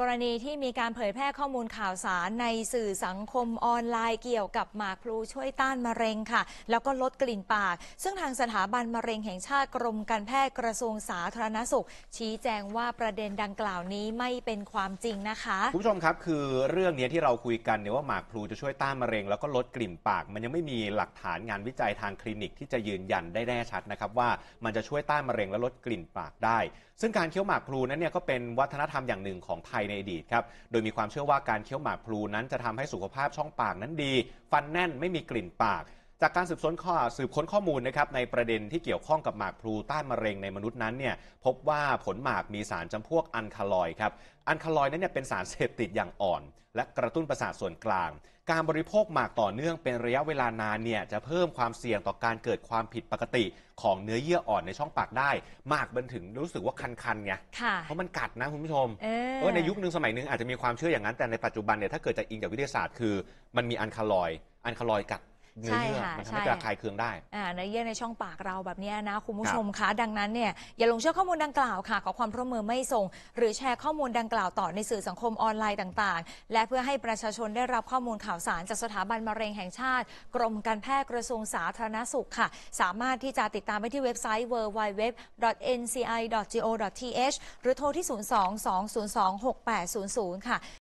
กรณีที่มีการเผยแพร่ข้อมูลข่าวสารในสื่อสังคมออนไลน์เกี่ยวกับหมากพลูช่วยต้านมะเร็งค่ะ แล้วก็ลดกลิ่นปาก ซึ่งทางสถาบันมะเร็งแห่งชาติกรมการแพทย์กระทรวงสาธารณสุข ชี้แจงว่าประเด็นดังกล่าวนี้ไม่เป็นความจริงนะคะคุณผู้ชมครับคือเรื่องนี้ที่เราคุยกันเนี่ยว่าหมากพลูจะช่วยต้านมะเร็ง แล้วก็ลดกลิ่นปาก มันยังไม่มีหลักฐานงานวิจัยทางคลินิกที่จะยืนยันได้แน่ชัดนะครับว่ามันจะช่วยต้านมะเร็งและลดกลิ่นปากได้ ซึ่งการเคี้ยวหมากพลูนั้นเนี่ยก็เป็นวัฒนธรรมอย่างหนึ่งของไทยในอดีตครับ โดยมีความเชื่อว่าการเคี้ยวหมากพลู นั้นจะทำให้สุขภาพช่องปากนั้นดี ฟันแน่นไม่มีกลิ่นปากจากการสืบสวนข้อสืบค้นข้อมูลนะครับในประเด็นที่เกี่ยวข้องกับหมากพลูต้านมะเร็งในมนุษย์นั้นเนี่ยพบว่าผลหมากมีสารจำพวกอันคาลอยครับอันคาลอยนั้นเนี่ยเป็นสารเสพติดอย่างอ่อน และกระตุ้นประสาทส่วนกลาง การบริโภคหมากต่อเนื่องเป็นระยะเวลานานเนี่ยจะเพิ่มความเสี่ยงต่อการเกิดความผิดปกติของเนื้อเยื่ออ่อนในช่องปากได้หมากบันถึงรู้สึกว่าคันๆไงเพราะมันกัดนะคุณผู้ชมเออในยุคนึงสมัยนึงอาจจะมีความเชื่ออย่างนั้น แต่ในปัจจุบันเนี่ยถ้าเกิดจะอิงจากวิทยาศาสตร์คือมันมีอันคาลอยอันคาลอยกัดเนื้อเยื่อมันทำให้กระคายเคืองได้เนื้อเยื่อในช่องปากเราแบบนี้นะคุณผู้ชมคะดังนั้นเนี่ยอย่าลงเชื่อข้อมูลดังกล่าวค่ะ ขอความร่วมมือไม่ส่งหรือแชร์ข้อมูลดังกล่าวต่อในสื่อสังคมออนไลน์ต่าง ๆ และเพื่อให้ประชาชนได้รับข้อมูลข่าวสารจากสถาบันมะเร็งแห่งชาติ กรมการแพทย์กระทรวงสาธารณสุขค่ะ สามารถที่จะติดตามไปที่เว็บไซต์ www.nci.go.th หรือโทรที่ 02 202 6800 ค่ะ